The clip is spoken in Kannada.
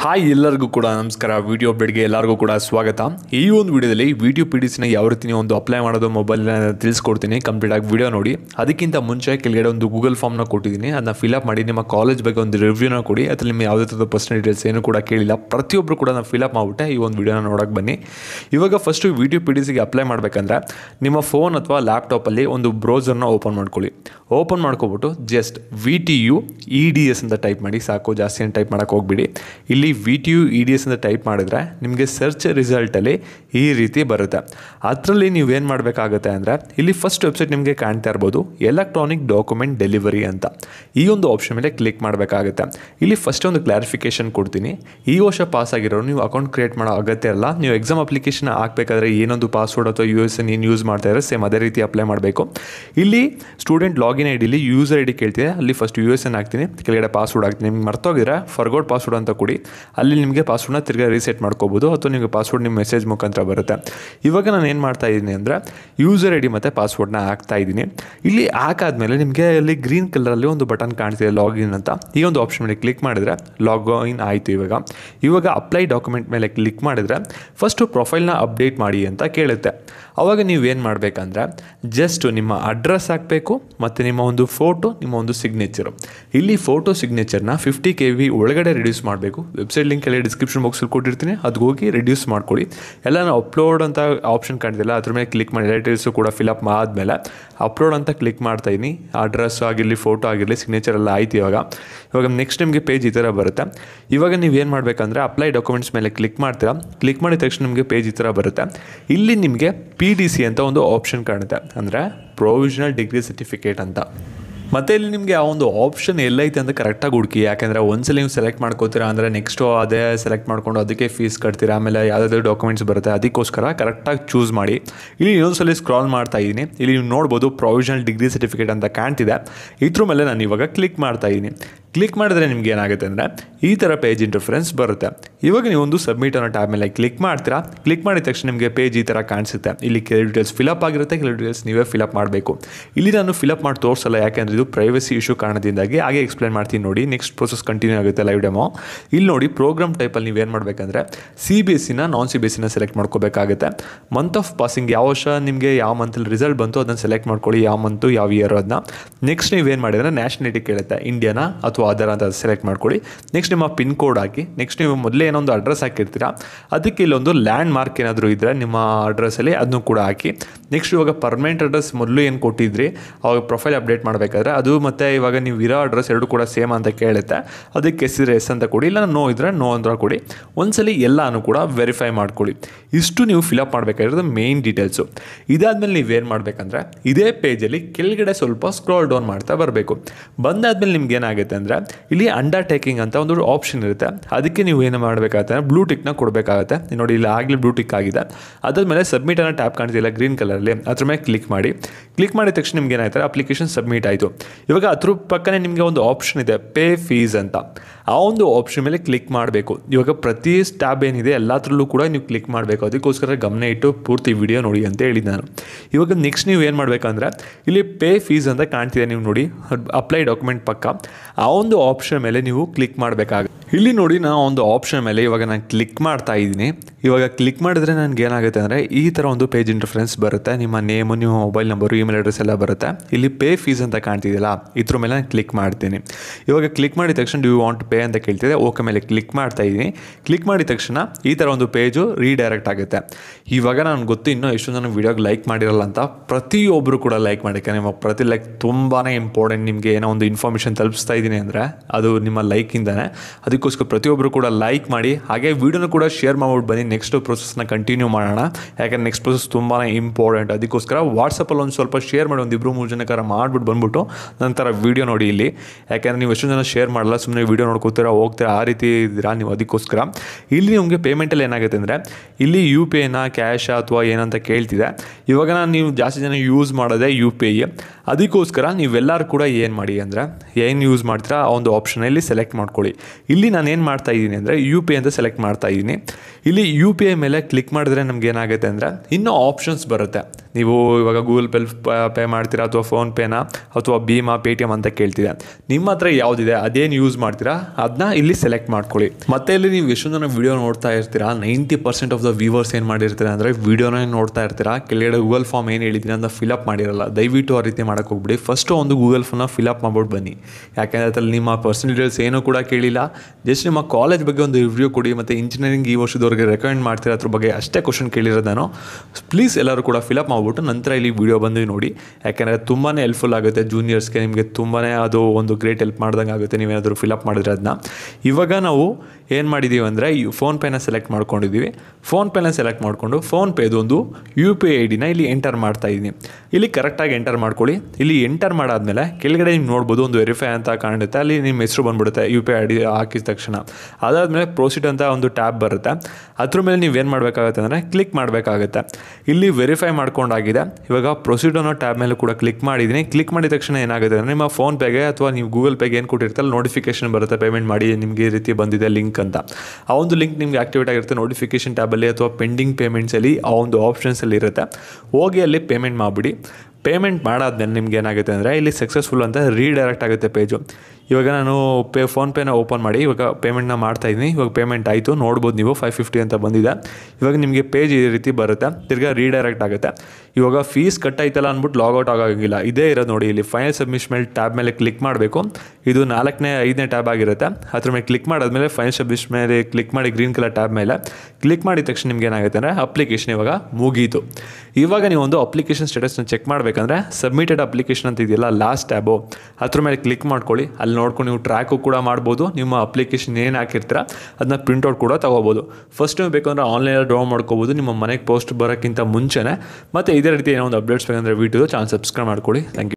ಹಾಯ್ ಎಲ್ಲರಿಗೂ ಕೂಡ ನಮಸ್ಕಾರ ವಿಡಿಯೋ ಅಪ್ಡೇಟ್ಗೆ ಎಲ್ಲರಿಗೂ ಕೂಡ ಸ್ವಾಗತ ಈ ಒಂದು ವಿಡಿಯೋದಲ್ಲಿ ವಿಡಿಯೋ ಪಿ ಡಿ ಯಾವ ರೀತಿ ಒಂದು ಅಪ್ಲೈ ಮಾಡೋದು ಮೊಬೈಲನ್ನ ತಿಳಿಸ್ಕೊಡ್ತೀನಿ ಕಂಪ್ಲೀಟಾಗಿ ವಿಡಿಯೋ ನೋಡಿ ಅದಕ್ಕಿಂತ ಮುಂಚೆ ಕೆಳಗಡೆ ಒಂದು ಗೂಗಲ್ ಫಾರ್ಮ್ನ ಕೊಟ್ಟಿದ್ದೀನಿ ಅದನ್ನ ಫಿಲಪ್ ಮಾಡಿ ನಿಮ್ಮ ಕಾಲೇಜ್ ಬಗ್ಗೆ ಒಂದು ರಿವ್ಯೂನ ಕೊಡಿ ಅದರಲ್ಲಿ ನಿಮ್ಮ ಯಾವುದೇ ಥರದ ಪರ್ಸನಲ್ ಡೀಟೇಲ್ಸ್ ಏನು ಕೂಡ ಕೇಳಿಲ್ಲ ಪ್ರತಿಯೊಬ್ಬರು ಕೂಡ ನಾನು ಅಪ್ ಮಾಡಿಬಿಟ್ಟೆ ಈ ಒಂದು ವಿಡಿಯೋನ ನೋಡೋಕೆ ಬನ್ನಿ ಇವಾಗ ಫಸ್ಟು ವಿಡಿಯೋ ಪಿ ಡಿ ಸಿಗೆ ಅಪ್ಲೈ ಮಾಡಬೇಕಂದ್ರೆ ನಿಮ್ಮ ಫೋನ್ ಅಥವಾ ಲ್ಯಾಪ್ಟಾಪಲ್ಲಿ ಒಂದು ಬ್ರೌಸರ್ನ ಓಪನ್ ಮಾಡ್ಕೊಳ್ಳಿ ಓಪನ್ ಮಾಡ್ಕೊಬಿಟ್ಟು just V T U E D S ಅಂತ ಟೈಪ್ ಮಾಡಿ ಸಾಕು ಜಾಸ್ತಿ ಏನು ಟೈಪ್ ಮಾಡೋಕೆ ಹೋಗ್ಬಿಡಿ ಇಲ್ಲಿ ಇಲ್ಲಿ V T U E D S ಅಂತ ಟೈಪ್ ಮಾಡಿದರೆ ನಿಮಗೆ ಸರ್ಚ್ ರಿಸಲ್ಟಲ್ಲಿ ಈ ರೀತಿ ಬರುತ್ತೆ ಅದರಲ್ಲಿ ನೀವೇನು ಮಾಡಬೇಕಾಗುತ್ತೆ ಅಂದರೆ ಇಲ್ಲಿ ಫಸ್ಟ್ ವೆಬ್ಸೈಟ್ ನಿಮಗೆ ಕಾಣ್ತಾ ಇರ್ಬೋದು ಎಲೆಕ್ಟ್ರಾನಿಕ್ ಡಾಕ್ಯುಮೆಂಟ್ ಡೆಲಿವರಿ ಅಂತ ಈ ಒಂದು ಆಪ್ಷನ್ ಮೇಲೆ ಕ್ಲಿಕ್ ಮಾಡಬೇಕಾಗುತ್ತೆ ಇಲ್ಲಿ ಫಸ್ಟ್ ಒಂದು ಕ್ಲಾರಿಫಿಕೇಷನ್ ಕೊಡ್ತೀನಿ ಈ ವರ್ಷ ಪಾಸ್ ಆಗಿರೋರು ನೀವು ಅಕೌಂಟ್ ಕ್ರಿಯೇಟ್ ಮಾಡೋ ಅಗತ್ಯ ಇಲ್ಲ ನೀವು ಎಕ್ಸಾಮ್ ಅಪ್ಲಿಕೇಶನ್ ಹಾಕಬೇಕಾದ್ರೆ ಏನೊಂದು ಪಾಸ್ವರ್ಡ್ ಅಥವಾ ಯು ಎಸ್ ಏನು ಯೂಸ್ ಮಾಡ್ತಾ ಇದ್ರೆ ಸೇಮ್ ಅದೇ ರೀತಿ ಅಪ್ಲೈ ಮಾಡಬೇಕು ಇಲ್ಲಿ ಸ್ಟೂಡೆಂಟ್ ಲಾಗಿನ್ ಐ ಡಿಲಿ ಯೂಸರ್ ಐ ಡಿ ಕೇಳ್ತಿದೆ ಅಲ್ಲಿ ಫಸ್ಟ್ ಯು ಎಸ್ ಎನ್ ಹಾಕ್ತೀನಿ ಕೆಳಗಡೆ ಪಾಸ್ವರ್ಡ್ ಹಾಕ್ತೀನಿ ನಿಮ್ಗೆ ಮರ್ತೋಗಿದ್ರೆ ಫರ್ಗೋಡ್ ಪಾಸ್ವರ್ಡ್ ಅಂತ ಕೊಡಿ ಅಲ್ಲಿ ನಿಮಗೆ ಪಾಸ್ವರ್ಡ್ನ ತಿರ್ಗಾ ರೀಸೆಟ್ ಮಾಡ್ಕೋಬೋದು ಅಥವಾ ನಿಮಗೆ ಪಾಸ್ವರ್ಡ್ ನಿಮ್ಮ ಮೆಸೇಜ್ ಮುಖಾಂತರ ಬರುತ್ತೆ ಇವಾಗ ನಾನು ಏನು ಮಾಡ್ತಾ ಇದ್ದೀನಿ ಅಂದರೆ ಯೂಸರ್ ಐ ಡಿ ಮತ್ತು ಪಾಸ್ವರ್ಡ್ನ ಹಾಕ್ತಾ ಇದ್ದೀನಿ ಇಲ್ಲಿ ಹಾಕಾದ್ಮೇಲೆ ನಿಮಗೆ ಅಲ್ಲಿ ಗ್ರೀನ್ ಕಲರಲ್ಲಿ ಒಂದು ಬಟನ್ ಕಾಣ್ತಿದೆ ಲಾಗಿನ್ ಅಂತ ಈ ಒಂದು ಆಪ್ಷನ್ ಮೇಲೆ ಕ್ಲಿಕ್ ಮಾಡಿದರೆ ಲಾಗಿನ್ ಆಯಿತು ಇವಾಗ ಇವಾಗ ಅಪ್ಲೈ ಡಾಕ್ಯುಮೆಂಟ್ ಮೇಲೆ ಕ್ಲಿಕ್ ಮಾಡಿದರೆ ಫಸ್ಟು ಪ್ರೊಫೈಲ್ನ ಅಪ್ಡೇಟ್ ಮಾಡಿ ಅಂತ ಕೇಳುತ್ತೆ ಆವಾಗ ಏನು ಮಾಡಬೇಕಂದ್ರೆ ಜಸ್ಟ್ ನಿಮ್ಮ ಅಡ್ರೆಸ್ ಹಾಕಬೇಕು ಮತ್ತು ನಿಮ್ಮ ಒಂದು ಫೋಟೋ ನಿಮ್ಮ ಒಂದು ಸಿಗ್ನೇಚರು ಇಲ್ಲಿ ಫೋಟೋ ಸಿಗ್ನೇಚರ್ನ ಫಿಫ್ಟಿ ಕೆ ವಿ ಒಳಗಡೆ ರಿಡ್ಯೂಸ್ ಮಾಡಬೇಕು ವೆಬ್ಸೈಟ್ ಲಿಂಕ್ ಎಲ್ಲ ಡಿಸ್ಕ್ರಿಪ್ಷನ್ ಬಾಕ್ಸಲ್ಲಿ ಕೊಟ್ಟಿರ್ತೀನಿ ಅದು ಹೋಗಿ ರೆಡ್ಯೂಸ್ ಮಾಡ್ಕೊಳ್ಳಿ ಎಲ್ಲ ನಾನು ಅಪ್ಲೋಡ್ ಅಂತ ಆಪ್ಷನ್ ಕಾಣ್ತಿಲ್ಲ ಅದ್ರ ಮೇಲೆ ಕ್ಲಿಕ್ ಮಾಡಿ ಡೀಟೇಲ್ಸು ಕೂಡ ಫಿಲಪ್ ಆದಮೇಲೆ ಅಪ್ಲೋಡ್ ಅಂತ ಕ್ಲಿಕ್ ಮಾಡ್ತಾಯಿದ್ದೀನಿ ಅಡ್ರೆಸ್ ಆಗಿರಲಿ ಫೋಟೋ ಆಗಿರಲಿ ಸಿಗ್ನೇಚರ್ ಎಲ್ಲ ಆಯ್ತು ಇವಾಗ ಇವಾಗ ನೆಕ್ಸ್ಟ್ ನಿಮಗೆ ಪೇಜ್ ಈ ಥರ ಬರುತ್ತೆ ಇವಾಗ ನೀವು ಏನು ಮಾಡಬೇಕಂದ್ರೆ ಅಪ್ಲೈ ಡಾಕ್ಯುಮೆಂಟ್ಸ್ ಮೇಲೆ ಕ್ಲಿಕ್ ಮಾಡ್ತೀರಾ ಕ್ಲಿಕ್ ಮಾಡಿದ ತಕ್ಷಣ ನಿಮಗೆ ಪೇಜ್ ಈ ಥರ ಬರುತ್ತೆ ಇಲ್ಲಿ ನಿಮಗೆ ಪಿ ಡಿ ಸಿ ಅಂತ ಒಂದು ಆಪ್ಷನ್ ಕಾಣುತ್ತೆ ಅಂದರೆ ಪ್ರೊವಿಷನಲ್ ಡಿಗ್ರಿ ಸರ್ಟಿಫಿಕೇಟ್ ಅಂತ ಮತ್ತೆ ಇಲ್ಲಿ ನಿಮಗೆ ಆ ಒಂದು ಆಪ್ಷನ್ ಎಲ್ಲೈತೆ ಅಂತ ಕರೆಕ್ಟಾಗಿ ಹುಡುಕಿ ಯಾಕೆಂದರೆ ಒಂದ್ಸಲ ನೀವು ಸೆಲೆಕ್ಟ್ ಮಾಡ್ಕೋತೀರಾ ಅಂದರೆ ನೆಕ್ಸ್ಟು ಅದೇ ಸೆಲೆಕ್ಟ್ ಮಾಡ್ಕೊಂಡು ಅದಕ್ಕೆ ಫೀಸ್ ಕಟ್ತೀರಾ ಆಮೇಲೆ ಯಾವುದಾದ್ರು ಡಾಕ್ಯುಮೆಂಟ್ಸ್ ಬರುತ್ತೆ ಅದಕ್ಕೋಸ್ಕರ ಕರೆಕ್ಟಾಗಿ ಚೂಸ್ ಮಾಡಿ ಇಲ್ಲಿ ಸಲ ಸ್ಕ್ರಾಲ್ ಮಾಡ್ತಾ ಇದ್ದೀನಿ ಇಲ್ಲಿ ನೀವು ನೋಡ್ಬೋದು ಪ್ರೊವಿಷನಲ್ ಡಿಗ್ರಿ ಸರ್ಟಿಫಿಕೇಟ್ ಅಂತ ಕಾಣ್ತಿದೆ ಇದ್ರ ಮೇಲೆ ನಾನು ಇವಾಗ ಕ್ಲಿಕ್ ಮಾಡ್ತಾ ಇದ್ದೀನಿ ಕ್ಲಿಕ್ ಮಾಡಿದ್ರೆ ನಿಮ್ಗೆ ಏನಾಗುತ್ತೆ ಅಂದರೆ ಈ ಥರ ಪೇಜ್ ಇಂಟರ್ಫರೆನ್ಸ್ ಬರುತ್ತೆ ಇವಾಗ ನೀವು ಒಂದು ಸಬ್ಮಿಟ್ ಅನ್ನೋ ಟ್ಯಾಬ್ ಮೇಲೆ ಕ್ಲಿಕ್ ಮಾಡ್ತೀರಾ ಕ್ಲಿಕ್ ಮಾಡಿದ ತಕ್ಷಣ ನಿಮಗೆ ಪೇಜ್ ಈ ಥರ ಕಾಣಿಸುತ್ತೆ ಇಲ್ಲಿ ಕೆಲವು ಡೀಟೇಲ್ಸ್ ಅಪ್ ಆಗಿರುತ್ತೆ ಕೆಲವು ಡೀಟೇಲ್ಸ್ ನೀವೇ ಫಿಲಪ್ ಮಾಡಬೇಕು ಇಲ್ಲಿ ನಾನು ಫಿಲಪ್ ಮಾಡಿ ತೋರಿಸಲ್ಲ ಯಾಕೆಂದರೆ ಇದು ಪ್ರೈವಸಿ ಇಶ್ಯೂ ಕಾರಣದಿಂದಾಗಿ ಹಾಗೆ ಎಕ್ಸ್ಪ್ಲೇನ್ ಮಾಡ್ತೀನಿ ನೋಡಿ ನೆಕ್ಸ್ಟ್ ಪ್ರೊಸೆಸ್ ಕಂಟಿನ್ಯೂ ಆಗುತ್ತೆ ಲೈವ್ ಡೆಮೋ ಇಲ್ಲಿ ನೋಡಿ ಪ್ರೋಗ್ರಾಮ್ ಟೈಪಲ್ಲಿ ನೀವೇನು ಮಾಡಬೇಕಂದ್ರೆ ಸಿ ಬಿ ಸಿನ e ನಾನ್ ಸಿ ಬಿ ಎಸ್ಸಿನ e ಸೆಲೆಕ್ಟ್ ಮಾಡ್ಕೋಬೇಕಾಗುತ್ತೆ ಮಂತ್ ಆಫ್ ಪಾಸಿಂಗ್ ಯಾವ ವರ್ಷ ನಿಮಗೆ ಯಾವ ಮಂತಲ್ಲಿ ರಿಸಲ್ಟ್ ಬಂತು ಅದನ್ನು ಸೆಲೆಕ್ಟ್ ಮಾಡ್ಕೊಳ್ಳಿ ಯಾವ ಮಂತು ಯಾವ ಇಯರ್ ಅದನ್ನ ನೆಕ್ಸ್ಟ್ ನೀವೇನು ಮಾಡಿದ್ರೆ ನ್ಯಾಷನಾಲಿಟಿ ಕೇಳುತ್ತೆ ಇಂಡಿಯಾನ ಅಥವಾ ಆಧಾರ್ ಅದರ ಅಂತ ಸೆಲೆಕ್ಟ್ ಮಾಡ್ಕೊಳ್ಳಿ ನೆಕ್ಸ್ಟ್ ನಿಮ್ಮ ಪಿನ್ ಕೋಡ್ ಹಾಕಿ ನೆಕ್ಸ್ಟ್ ನೀವು ಮೊದಲೇ ಏನೊಂದು ಅಡ್ರೆಸ್ ಹಾಕಿರ್ತೀರಾ ಅದಕ್ಕೆ ಇಲ್ಲೊಂದು ಲ್ಯಾಂಡ್ ಮಾರ್ಕ್ ಏನಾದರೂ ಇದ್ದರೆ ನಿಮ್ಮ ಅಡ್ರೆಸ್ಸಲ್ಲಿ ಅದನ್ನು ಕೂಡ ಹಾಕಿ ನೆಕ್ಸ್ಟ್ ಇವಾಗ ಪರ್ಮನೆಂಟ್ ಅಡ್ರೆಸ್ ಮೊದಲು ಏನು ಕೊಟ್ಟಿದ್ರಿ ಅವಾಗ ಪ್ರೊಫೈಲ್ ಅಪ್ಡೇಟ್ ಮಾಡಬೇಕಾದ್ರೆ ಅದು ಮತ್ತು ಇವಾಗ ನೀವು ಇರೋ ಅಡ್ರೆಸ್ ಎರಡು ಕೂಡ ಸೇಮ್ ಅಂತ ಕೇಳುತ್ತೆ ಅದಕ್ಕೆ ಎಸ್ ಇದ್ರೆ ಎಸ್ ಅಂತ ಕೊಡಿ ಇಲ್ಲ ನೋ ಇದ್ರೆ ನೋ ಅಂತ ಕೊಡಿ ಒಂದ್ಸಲಿ ಎಲ್ಲನೂ ಕೂಡ ವೆರಿಫೈ ಮಾಡ್ಕೊಳ್ಳಿ ಇಷ್ಟು ನೀವು ಫಿಲಪ್ ಮಾಡಬೇಕಾಗಿರೋದು ಮೇನ್ ಡೀಟೇಲ್ಸು ಇದಾದಮೇಲೆ ನೀವೇನು ಮಾಡಬೇಕಂದ್ರೆ ಇದೇ ಪೇಜಲ್ಲಿ ಕೆಳಗಡೆ ಸ್ವಲ್ಪ ಸ್ಕ್ರಾಲ್ ಡೌನ್ ಮಾಡ್ತಾ ಬರಬೇಕು ಬಂದಾದಮೇಲೆ ನಿಮ್ಗೆ ಏನಾಗುತ್ತೆ ಅಂದರೆ ಇಲ್ಲಿ ಅಂಡರ್ಟೇಕಿಂಗ್ ಅಂತ ಒಂದು ಆಪ್ಷನ್ ಇರುತ್ತೆ ಅದಕ್ಕೆ ನೀವು ಏನು ಮಾಡಬೇಕಾಗುತ್ತೆ ಬ್ಲೂ ಟಿಕ್ನ ಕೊಡಬೇಕಾಗುತ್ತೆ ನೋಡಿ ಇಲ್ಲಿ ಆಗಲಿ ಬ್ಲೂ ಟಿಕ್ ಆಗಿದೆ ಅದಾದ ಮೇಲೆ ಸಬ್ಮಿಟ್ ಅನ್ನೋ ಟ್ಯಾಪ್ ಕಾಣ್ತಿಲ್ಲ ಗ್ರೀನ್ ಕಲರಲ್ಲಿ ಅದ್ರ ಮೇಲೆ ಕ್ಲಿಕ್ ಮಾಡಿ ಕ್ಲಿಕ್ ಮಾಡಿದ ತಕ್ಷಣ ನಿಮ್ಗೆ ಏನಾಯ್ತಾರೆ ಅಪ್ಲಿಕೇಶನ್ ಸಬ್ಮಿಟ್ ಆಯಿತು ಇವಾಗ ಅದ್ರ ಪಕ್ಕನೇ ನಿಮಗೆ ಒಂದು ಆಪ್ಷನ್ ಇದೆ ಪೇ ಫೀಸ್ ಅಂತ ಆ ಒಂದು ಆಪ್ಷನ್ ಮೇಲೆ ಕ್ಲಿಕ್ ಮಾಡಬೇಕು ಇವಾಗ ಪ್ರತಿ ಸ್ಟ್ಯಾಬ್ ಏನಿದೆ ಎಲ್ಲತ್ರಲ್ಲೂ ಕೂಡ ನೀವು ಕ್ಲಿಕ್ ಮಾಡಬೇಕು ಅದಕ್ಕೋಸ್ಕರ ಗಮನ ಇಟ್ಟು ಪೂರ್ತಿ ವಿಡಿಯೋ ನೋಡಿ ಅಂತ ಹೇಳಿದ್ದೆ ನಾನು ಇವಾಗ ನೆಕ್ಸ್ಟ್ ನೀವು ಏನು ಮಾಡಬೇಕಂದ್ರೆ ಇಲ್ಲಿ ಪೇ ಫೀಸ್ ಅಂತ ಕಾಣ್ತಿದೆ ನೀವು ನೋಡಿ ಅಪ್ಲೈ ಡಾಕ್ಯುಮೆಂಟ್ ಪಕ್ಕ ಆ ಒಂದು ಆಪ್ಷನ್ ಮೇಲೆ ನೀವು ಕ್ಲಿಕ್ ಮಾಡಬೇಕಾಗುತ್ತೆ ಇಲ್ಲಿ ನೋಡಿ ನಾನು ಒಂದು ಆಪ್ಷನ್ ಮೇಲೆ ಇವಾಗ ನಾನು ಕ್ಲಿಕ್ ಮಾಡ್ತಾ ಇದ್ದೀನಿ ಇವಾಗ ಕ್ಲಿಕ್ ಮಾಡಿದ್ರೆ ನನಗೆ ಏನಾಗುತ್ತೆ ಅಂದರೆ ಈ ಥರ ಒಂದು ಪೇಜ್ ಇಂಟರ್ಫರೆನ್ಸ್ ಬರುತ್ತೆ ನಿಮ್ಮ ನೇಮು ನಿಮ್ಮ ಮೊಬೈಲ್ ನಂಬರು ಇಮೇಲ್ ಅಡ್ರೆಸ್ ಎಲ್ಲ ಬರುತ್ತೆ ಇಲ್ಲಿ ಪೇ ಫೀಸ್ ಅಂತ ಕಾಣ್ತಿದೆಯಲ್ಲ ಇದ್ರ ಮೇಲೆ ನಾನು ಕ್ಲಿಕ್ ಮಾಡ್ತೀನಿ ಇವಾಗ ಕ್ಲಿಕ್ ಮಾಡಿದ ತಕ್ಷಣ ಯು ವಾಂಟ್ ಪೇ ಅಂತ ಕೇಳ್ತಿದೆ ಓಕೆ ಮೇಲೆ ಕ್ಲಿಕ್ ಮಾಡ್ತಾ ಇದ್ದೀನಿ ಕ್ಲಿಕ್ ಮಾಡಿದ ತಕ್ಷಣ ಈ ಥರ ಒಂದು ಪೇಜು ರೀಡೈರೆಕ್ಟ್ ಆಗುತ್ತೆ ಇವಾಗ ನಾನು ಗೊತ್ತು ಇನ್ನೂ ಎಷ್ಟು ಜನ ವೀಡಿಯೋಗೆ ಲೈಕ್ ಮಾಡಿರಲ್ಲ ಅಂತ ಪ್ರತಿಯೊಬ್ಬರು ಕೂಡ ಲೈಕ್ ಮಾಡೋಕ್ಕೆ ನಿಮ್ಮ ಪ್ರತಿ ಲೈಕ್ ತುಂಬಾ ಇಂಪಾರ್ಟೆಂಟ್ ನಿಮಗೆ ಏನೋ ಒಂದು ಇನ್ಫಾರ್ಮೇಷನ್ ತಲುಪಿಸ್ತಾ ಇದ್ದೀನಿ ಅಂದರೆ ಅದು ನಿಮ್ಮ ಲೈಕಿಂದನೇ ಅದು ಅದಕ್ಕೋಸ್ಕರ ಪ್ರತಿಯೊಬ್ಬರು ಕೂಡ ಲೈಕ್ ಮಾಡಿ ಹಾಗೆ ವೀಡಿಯೋನ ಕೂಡ ಶೇರ್ ಮಾಡ್ಬಿಟ್ಟು ಬನ್ನಿ ನೆಕ್ಸ್ಟ್ ಪ್ರೊಸೆಸ್ನ ಕಂಟಿನ್ಯೂ ಮಾಡೋಣ ಯಾಕಂದರೆ ನೆಕ್ಸ್ಟ್ ಪ್ರೊಸೆಸ್ ತುಂಬಾ ಇಂಪಾರ್ಟೆಂಟ್ ಅದಕ್ಕೋಸ್ಕರ ವಾಟ್ಸಪ್ಪಲ್ಲಿ ಒಂದು ಸ್ವಲ್ಪ ಶೇರ್ ಮಾಡಿ ಒಂದು ಇಬ್ಬರು ಮೂರು ಜನಕ್ಕಾರ ಮಾಡಿಬಿಟ್ಟು ಬಂದ್ಬಿಟ್ಟು ನಂತರ ವೀಡಿಯೋ ನೋಡಿ ಇಲ್ಲಿ ಯಾಕೆಂದರೆ ನೀವು ಎಷ್ಟೊಂದು ಜನ ಶೇರ್ ಮಾಡಲ್ಲ ಸುಮ್ಮನೆ ವೀಡಿಯೋ ನೋಡ್ಕೋತೀರ ಹೋಗ್ತೀರಾ ಆ ರೀತಿ ಇದ್ದೀರಾ ನೀವು ಅದಕ್ಕೋಸ್ಕರ ಇಲ್ಲಿ ನಿಮಗೆ ಪೇಮೆಂಟಲ್ಲಿ ಏನಾಗುತ್ತೆ ಅಂದರೆ ಇಲ್ಲಿ ಯು ಪಿ ಐನ ಕ್ಯಾಶಾ ಅಥವಾ ಏನಂತ ಕೇಳ್ತಿದೆ ಇವಾಗ ನಾನು ನೀವು ಜಾಸ್ತಿ ಜನ ಯೂಸ್ ಮಾಡೋದೇ ಯು ಪಿ ಐ ಅದಕ್ಕೋಸ್ಕರ ನೀವೆಲ್ಲರೂ ಕೂಡ ಏನು ಮಾಡಿ ಅಂದರೆ ಏನು ಯೂಸ್ ಮಾಡ್ತೀರಾ ಆ ಒಂದು ಆಪ್ಷನಲ್ಲಿ ಸೆಲೆಕ್ಟ್ ಮಾಡ್ಕೊಳ್ಳಿ ಇಲ್ಲಿ ನಾನು ಏನು ಮಾಡ್ತಾ ಇದ್ದೀನಿ ಅಂದರೆ ಯು ಪಿ ಐ ಅಂತ ಸೆಲೆಕ್ಟ್ ಮಾಡ್ತಾ ಇದ್ದೀನಿ ಇಲ್ಲಿ ಯು ಪಿ ಐ ಮೇಲೆ ಕ್ಲಿಕ್ ಮಾಡಿದ್ರೆ ನಮ್ಗೆ ಏನಾಗುತ್ತೆ ಅಂದರೆ ಇನ್ನೂ ಆಪ್ಷನ್ಸ್ ಬರುತ್ತೆ ನೀವು ಇವಾಗ ಗೂಗಲ್ ಪೇ ಪೇ ಮಾಡ್ತೀರಾ ಅಥವಾ ಫೋನ್ಪೇನ ಅಥವಾ ಭೀಮಾ ಪೇ ಟಿ ಎಮ್ ಅಂತ ಕೇಳ್ತಿದೆ ನಿಮ್ಮ ಹತ್ರ ಯಾವುದಿದೆ ಅದೇನು ಯೂಸ್ ಮಾಡ್ತೀರಾ ಅದನ್ನ ಇಲ್ಲಿ ಸೆಲೆಕ್ಟ್ ಮಾಡ್ಕೊಳ್ಳಿ ಮತ್ತೆ ಇಲ್ಲಿ ನೀವು ಎಷ್ಟೊಂದು ಜನ ವೀಡಿಯೋ ನೋಡ್ತಾ ಇರ್ತೀರಾ ninety percent of the viewers ಏನು ಮಾಡಿರ್ತೀರಾ ಅಂದರೆ ವೀಡಿಯೋನೇ ನೋಡ್ತಾ ಇರ್ತೀರಾ ಕೆಳಗಡೆ ಗೂಗಲ್ ಫಾರ್ಮ್ ಏನು ಹೇಳಿದ್ದೀನಿ ಅಂತ ಫಿಲಪ್ ಮಾಡಿರಲ್ಲ ದಯವಿಟ್ಟು ಆ ರೀತಿ ಮಾಡೋಕ್ಕೆ ಹೋಗ್ಬಿಡಿ ಫಸ್ಟು ಒಂದು ಗೂಗಲ್ ಫಿಲ್ ಅಪ್ ಮಾಡ್ಬಿಟ್ಟು ಬನ್ನಿ ಯಾಕೆಂದರೆ ಅದ್ರಲ್ಲಿ ನಿಮ್ಮ ಪರ್ಸನಲ್ ಡೀಟೇಲ್ಸ್ ಏನೂ ಕೂಡ ಕೇಳಿಲ್ಲ ಜಸ್ಟ್ ನಿಮ್ಮ ಕಾಲೇಜ್ ಬಗ್ಗೆ ಒಂದು ರಿವ್ಯೂ ಕೊಡಿ ಮತ್ತು ಇಂಜಿನಿಯರಿಂಗ್ ಈ ವರ್ಷದವರೆಗೆ ರೆಕಮೆಂಡ್ ಮಾಡ್ತೀರಾ ಅದ್ರ ಬಗ್ಗೆ ಅಷ್ಟೇ ಕ್ವಶನ್ ಕೇಳಿರೋದು ನಾನು ಪ್ಲೀಸ್ ಎಲ್ಲರೂ ಕೂಡ ಫಿಲಪ್ ಮಾಡಿ ಮಾಡ್ಬಿಟ್ಟು ನಂತರ ಇಲ್ಲಿ ವಿಡಿಯೋ ಬಂದು ನೋಡಿ ಯಾಕೆಂದರೆ ತುಂಬಾ ಹೆಲ್ಪ್ಫುಲ್ ಆಗುತ್ತೆ ಜೂನಿಯರ್ಸ್ಗೆ ನಿಮಗೆ ತುಂಬಾ ಅದು ಒಂದು ಗ್ರೇಟ್ ಹೆಲ್ಪ್ ಮಾಡ್ದಂಗೆ ಆಗುತ್ತೆ ನೀವೇನಾದರೂ ಫಿಲಪ್ ಮಾಡಿದ್ರೆ ಅದನ್ನ ಇವಾಗ ನಾವು ಏನು ಮಾಡಿದ್ದೀವಿ ಅಂದರೆ ಈ ಫೋನ್ಪೇನ ಸೆಲೆಕ್ಟ್ ಮಾಡ್ಕೊಂಡಿದ್ದೀವಿ ಫೋನ್ಪೇನ ಸೆಲೆಕ್ಟ್ ಮಾಡಿಕೊಂಡು ಫೋನ್ಪೇದು ಒಂದು ಯು ಪಿ ಐ ಡಿನ ಇಲ್ಲಿ ಎಂಟರ್ ಮಾಡ್ತಾ ಇದ್ದೀನಿ ಇಲ್ಲಿ ಕರೆಕ್ಟಾಗಿ ಎಂಟರ್ ಮಾಡ್ಕೊಳ್ಳಿ ಇಲ್ಲಿ ಎಂಟರ್ ಮಾಡಾದ್ಮೇಲೆ ಕೆಳಗಡೆ ನೀವು ನೋಡ್ಬೋದು ಒಂದು ವೆರಿಫೈ ಅಂತ ಕಾಣುತ್ತೆ ಅಲ್ಲಿ ನಿಮ್ಮ ಹೆಸರು ಬಂದುಬಿಡುತ್ತೆ ಯು ಪಿ ಐ ಡಿ ಹಾಕಿದ ತಕ್ಷಣ ಅದಾದಮೇಲೆ ಪ್ರೊಸೀಡ್ ಅಂತ ಒಂದು ಟ್ಯಾಬ್ ಬರುತ್ತೆ ಅದ್ರ ಮೇಲೆ ನೀವೇನು ಮಾಡಬೇಕಾಗುತ್ತೆ ಅಂದರೆ ಕ್ಲಿಕ್ ಮಾಡಬೇಕಾಗುತ್ತೆ ಇಲ್ಲಿ ವೆರಿಫೈ ಮಾಡ್ಕೊಂಡು ಆಗಿದೆ ಇವಾಗ ಪ್ರೊಸೀಡ್ ಅನ್ನೋ ಟ್ಯಾಬ್ ಮೇಲೆ ಕೂಡ ಕ್ಲಿಕ್ ಮಾಡಿದ್ದೀನಿ ಕ್ಲಿಕ್ ಮಾಡಿದ ತಕ್ಷಣ ಏನಾಗುತ್ತೆ ಅಂದರೆ ನಿಮ್ಮ ಫೋನ್ ಪೇಗೆ ಅಥವಾ ನೀವು ಗೂಗಲ್ ಪೇಗೆ ಏನು ಕೊಟ್ಟಿರ್ತಲ್ಲ ನೋಟಿಫಿಕೇಶನ್ ಬರುತ್ತೆ ಪೇಮೆಂಟ್ ಮಾಡಿ ನಿಮಗೆ ಈ ರೀತಿ ಬಂದಿದೆ ಲಿಂಕ್ ಅಂತ ಆ ಒಂದು ಲಿಂಕ್ ನಿಮಗೆ ಆಕ್ಟಿವೇಟ್ ಆಗಿರುತ್ತೆ ನೋಟಿಫಿಕೇಶನ್ ಟ್ಯಾಬಲ್ಲಿ ಅಥವಾ ಪೆಂಡಿಂಗ್ ಪೇಮೆಂಟ್ಸಲ್ಲಿ ಆ ಒಂದು ಆಪ್ಷನ್ಸಲ್ಲಿ ಇರುತ್ತೆ ಹೋಗಿ ಅಲ್ಲಿ ಪೇಮೆಂಟ್ ಮಾಡಿಬಿಡಿ ಪೇಮೆಂಟ್ ಮಾಡಾದ್ಮೇಲೆ ನಿಮ್ಗೆ ಏನಾಗುತ್ತೆ ಅಂದರೆ ಇಲ್ಲಿ ಸಕ್ಸಸ್ಫುಲ್ ಅಂತ ರೀಡೈರೆಕ್ಟ್ ಆಗುತ್ತೆ ಪೇಜು ಇವಾಗ ನಾನು ಪೇ ಫೋನ್ಪೇನ ಓಪನ್ ಮಾಡಿ ಇವಾಗ ಪೇಮೆಂಟ್ನ ಇದ್ದೀನಿ ಇವಾಗ ಪೇಮೆಂಟ್ ಆಯಿತು ನೋಡ್ಬೋದು ನೀವು ಫೈವ್ ಫಿಫ್ಟಿ ಅಂತ ಬಂದಿದೆ ಇವಾಗ ನಿಮಗೆ ಪೇಜ್ ಈ ರೀತಿ ಬರುತ್ತೆ ತಿರ್ಗಾ ರೀಡೈರೆಕ್ಟ್ ಆಗುತ್ತೆ ಇವಾಗ ಫೀಸ್ ಕಟ್ ಆಯ್ತಲ್ಲ ಅಂದ್ಬಿಟ್ಟು ಲಾಗೌಟ್ ಆಗೋಂಗಿಲ್ಲ ಇದೇ ಇರೋದು ನೋಡಿ ಇಲ್ಲಿ ಫೈನಲ್ ಸಬ್ಮಿಷ್ ಮೇಲೆ ಟ್ಯಾಬ್ ಮೇಲೆ ಕ್ಲಿಕ್ ಮಾಡಬೇಕು ಇದು ನಾಲ್ಕನೇ ಐದನೇ ಟ್ಯಾಬ್ ಆಗಿರುತ್ತೆ ಅದ್ರ ಮೇಲೆ ಕ್ಲಿಕ್ ಮಾಡಿದ್ಮೇಲೆ ಫೈನಲ್ ಸಬ್ಮಿಷ್ ಮೇಲೆ ಕ್ಲಿಕ್ ಮಾಡಿ ಗ್ರೀನ್ ಕಲರ್ ಟ್ಯಾಬ್ ಮೇಲೆ ಕ್ಲಿಕ್ ಮಾಡಿದ ತಕ್ಷಣ ನಿಮ್ಗೆ ಏನಾಗುತ್ತೆ ಅಂದರೆ ಅಪ್ಲಿಕೇಶನ್ ಇವಾಗ ಮುಗೀತು ಇವಾಗ ನೀವು ಒಂದು ಅಪ್ಲಿಕೇಶನ್ ಸ್ಟೇಟಸ್ನ ಚೆಕ್ ಮಾಡಬೇಕಂದ್ರೆ ಸಬ್ಮಿಟೆಡ್ ಅಪ್ಲಿಕೇಶನ್ ಅಂತ ಇದೆಯಲ್ಲ ಲಾಸ್ಟ್ ಟ್ಯಾಬು ಅದ್ರ ಮೇಲೆ ಕ್ಲಿಕ್ ಮಾಡ್ಕೊಳ್ಳಿ ಅಲ್ಲಿ ನೋಡ್ಕೊಂಡು ನೀವು ಟ್ರ್ಯಾಕು ಕೂಡ ಮಾಡ್ಬೋದು ನಿಮ್ಮ ಅಪ್ಲಿಕೇಶನ್ ಏನು ಹಾಕಿರ್ತೀರ ಅದನ್ನ ಪ್ರಿಂಟ್ಔಟ್ ಕೂಡ ತೊಗೋಬೋದು ಫಸ್ಟ್ ನೀವು ಬೇಕಂದ್ರೆ ಆನ್ಲೈನಲ್ಲಿ ಡ್ರಾ ಮಾಡ್ಕೋಬೋದು ನಿಮ್ಮ ಮನೆಗೆ ಪೋಸ್ಟ್ ಬರೋಕ್ಕಿಂತ ಮುಂಚೆನೇ ಮತ್ತು ಇದೇ ರೀತಿ ಏನೋ ಒಂದು ಅಪ್ಡೇಟ್ಸ್ ಬೇಕಂದರೆ ವೀಡಿಯೋ ಚಾನಲ್ ಸಬ್ಸ್ಕ್ರೈಬ್ ಮಾಡ್ಕೊಳ್ಳಿ ಥ್ಯಾಂಕ್ ಯು